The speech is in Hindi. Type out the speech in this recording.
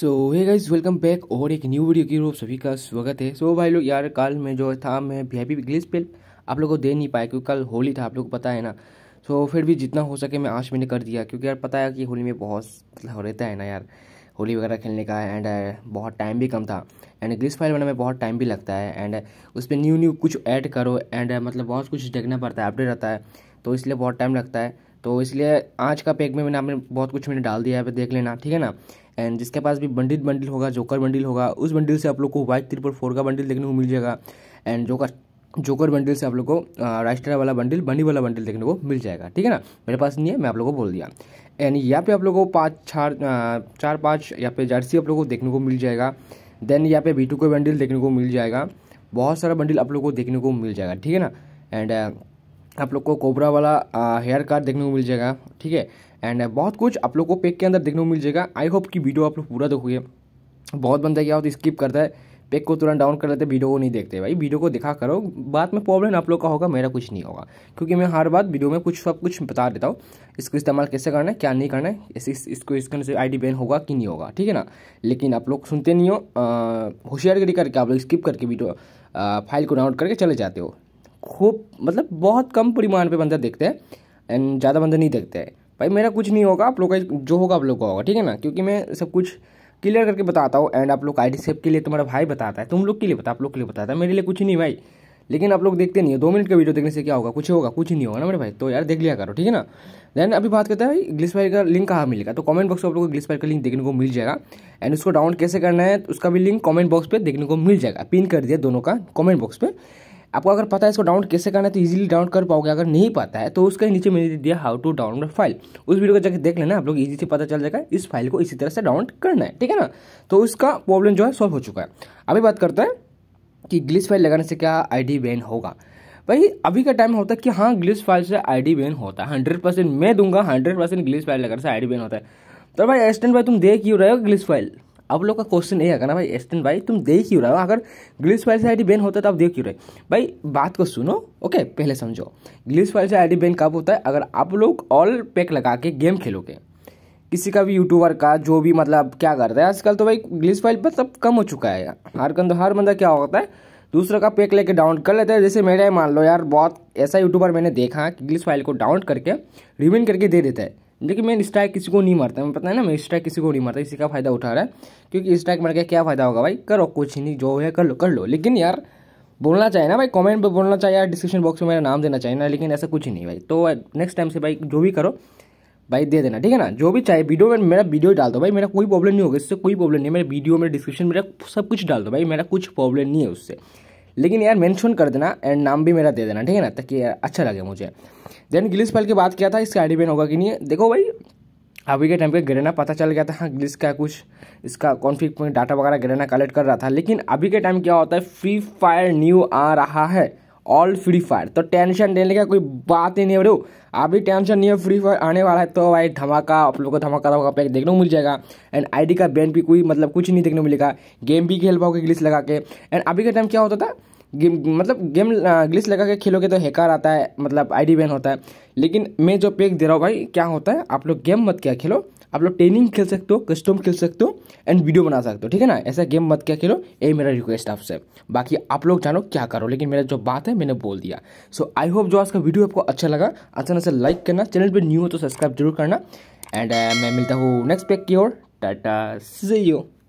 सो हे गाइज वेलकम बैक और एक न्यू वीडियो की रूप सभी का स्वागत है सो so, भाई लोग यार कल मैं जो था मैं वी आई पी ग्लिस पे आप लोगों को दे नहीं पाया क्योंकि कल होली था आप लोग को पता है ना सो so, फिर भी जितना हो सके मैं आज मैंने कर दिया क्योंकि यार पता है कि होली में बहुत मतलब रहता है ना यार होली वगैरह खेलने का एंड uh, बहुत टाइम भी कम था एंड ग्लिस फाइल बनाने में बहुत टाइम भी लगता है एंड उस पर न्यू न्यू कुछ ऐड करो एंड uh, मतलब बहुत कुछ देखना पड़ता है अपडेट रहता है तो इसलिए बहुत टाइम लगता है तो इसलिए आज का पैक में मैंने आपने बहुत कुछ मैंने डाल दिया है देख लेना ठीक है ना एंड जिसके पास भी बंडिल बंडल होगा जोकर बंडल होगा उस बंडल से आप लोग को वाइट ट्रिपल फोर का बंडल देखने को मिल जाएगा एंड जोकर जोकर बंडल से आप लोग को राइस्टर वाला बंडल बनी वाला बंडल देखने को मिल जाएगा ठीक है ना मेरे पास नहीं है मैं आप लोगों को बोल दिया एंड यहाँ पे आप लोगों को पाँच चार चार पाँच यहाँ पे जर्सी आप लोग को देखने को मिल जाएगा देन यहाँ पे बी टू का बंडल देखने को मिल जाएगा बहुत सारा बंडल आप लोग को देखने को मिल जाएगा ठीक है ना एंड आप लोग को कोबरा वाला हेयर कार्ड देखने को मिल जाएगा ठीक है एंड uh, बहुत कुछ आप लोग को पेक के अंदर देखने को मिल जाएगा आई होप कि वीडियो आप लोग पूरा देखोगे बहुत बंदा क्या होता है स्किप करता है पेक को तुरंत डाउन कर लेते हैं वीडियो को नहीं देखते भाई वीडियो को दिखा करो बाद में प्रॉब्लम आप लोग का होगा मेरा कुछ नहीं होगा क्योंकि मैं हर बात वीडियो में कुछ सब कुछ बता देता हूँ इसको इस्तेमाल कैसे करना है क्या नहीं करना है इस, इस, इसको इसके से आईडी बैन होगा कि नहीं होगा ठीक है ना लेकिन आप लोग सुनते नहीं हो होशियारगिरी करके आप लोग स्किप करके वीडियो फाइल को डाउनलोड करके चले जाते हो खूब मतलब बहुत कम परिमाण पर बंदा देखते हैं एंड ज़्यादा बंदा नहीं देखते हैं भाई मेरा कुछ नहीं होगा आप लोग का जो होगा आप लोग का होगा ठीक है ना क्योंकि मैं सब कुछ क्लियर करके बताता हूँ एंड आप लोग आई डी सेफ के लिए तुम्हारा भाई बताता है तुम लोग के लिए बता आप लोग के लिए बताता है मेरे लिए कुछ नहीं भाई लेकिन आप लोग देखते नहीं है दो मिनट का वीडियो देखने से क्या होगा कुछ होगा कुछ नहीं होगा ना मेरे भाई तो यार देख लिया करो ठीक है ना देन अभी बात करते हैं भाई ग्लिस फायर का लिंक कहाँ मिलेगा तो कमेंट बॉक्स में आप लोगों को ग्लिस फायर का लिंक देखने को मिल जाएगा एंड उसको डाउनलोड कैसे करना है तो उसका भी लिंक कमेंट बॉक्स पर देखने को मिल जाएगा पिन कर दिया दोनों का कॉमेंट बॉक्स पर आपको अगर पता है इसको डाउनलोड कैसे करना है तो इजीली डाउनलोड कर पाओगे अगर नहीं पता है तो उसके नीचे मैंने दिया हाउ टू डाउनलोड फाइल उस वीडियो को जाकर देख लेना आप लोग इजी से पता चल जाएगा इस फाइल को इसी तरह से डाउनलोड करना है ठीक है ना तो उसका प्रॉब्लम जो है सॉल्व हो चुका है अभी बात करते हैं कि ग्लिस फाइल लगाने से क्या आई बैन होगा भाई अभी का टाइम होता है कि हाँ ग्लिस फाइल से आई बैन होता है हंड्रेड परसेंट मैं दूंगा हंड्रेड परसेंट ग्लिस फाइल लगाने से आई बैन होता है तो भाई एक्सटेंट भाई तुम देख ही रहे हो ग्लिस फाइल आप लोग का क्वेश्चन ये है ना भाई एस्टन भाई तुम देख ही रहे हो अगर ग्लिस फाइल से आईडी बैन होता है तो आप देख ही रहे भाई बात को सुनो ओके पहले समझो ग्लिस फाइल से डी बैन कब होता है अगर आप लोग ऑल पैक लगा के गेम खेलोगे किसी का भी यूट्यूबर का जो भी मतलब क्या रहा है आजकल तो भाई ग्लिस फाइल सब कम हो चुका है हर कंधो हर बंदा क्या होता है दूसरा का पैक लेके डाउनलोड कर लेता है जैसे मेरा मान लो यार बहुत ऐसा यूट्यूबर मैंने देखा कि ग्लिस फाइल को डाउनलोड करके रिविन करके दे देता है देखिए मैं स्ट्राइक किसी को नहीं मारता मैं पता है ना मैं स्ट्राइक किसी को नहीं मारता इसी का फायदा उठा रहा है क्योंकि स्ट्राइक मार के क्या फायदा होगा भाई करो कुछ नहीं जो है कर लो कर लो लेकिन यार बोलना चाहिए ना भाई कमेंट में बोलना चाहिए यार डिस्क्रिप्शन बॉक्स में मेरा नाम देना चाहिए ना लेकिन ऐसा कुछ नहीं भाई तो नेक्स्ट टाइम से भाई जो भी करो भाई दे देना ठीक है ना जो भी चाहे वीडियो में मेरा वीडियो डाल दो भाई मेरा कोई प्रॉब्लम नहीं होगा इससे कोई प्रॉब्लम नहीं मेरे वीडियो में डिस्क्रिप्शन मेरा सब कुछ डाल दो भाई मेरा कुछ प्रॉब्लम नहीं है उससे लेकिन यार मैंशन कर देना एंड नाम भी मेरा दे देना ठीक है ना ताकि अच्छा लगे मुझे देन गिलिस पाल की बात किया था इसका आईडी बैन होगा कि नहीं देखो भाई अभी के टाइम पे ग्रेना पता चल गया था हाँ ग्लिस का कुछ इसका कॉन्फ्लिक में डाटा वगैरह ग्रेना कलेक्ट कर रहा था लेकिन अभी के टाइम क्या होता है फ्री फायर न्यू आ रहा है ऑल फ्री फायर तो टेंशन देने का कोई बात ही नहीं है रही अभी टेंशन नहीं है फ्री फायर आने वाला है तो भाई धमाका आप लोगों को धमाका धमाका पैक देखने को मिल जाएगा एंड आईडी का बैन भी कोई मतलब कुछ नहीं देखने को मिलेगा गेम भी खेल पाओगे ग्लिस लगा के एंड अभी के टाइम क्या होता था गेम मतलब गेम ग्लिस लगा के खेलोगे तो हैकर आता है मतलब आईडी बैन होता है लेकिन मैं जो पेक दे रहा हूँ भाई क्या होता है आप लोग गेम मत क्या खेलो आप लोग ट्रेनिंग खेल सकते हो कस्टम खेल सकते हो एंड वीडियो बना सकते हो ठीक है ना ऐसा गेम मत क्या खेलो ये मेरा रिक्वेस्ट आपसे बाकी आप लोग जानो क्या करो लेकिन मेरा जो बात है मैंने बोल दिया सो आई होप जो आज का वीडियो आपको अच्छा लगा अच्छा ना से लाइक करना चैनल पर न्यू हो तो सब्सक्राइब जरूर करना एंड मैं मिलता हूँ नेक्स्ट पेक की ओर टाटा सी यू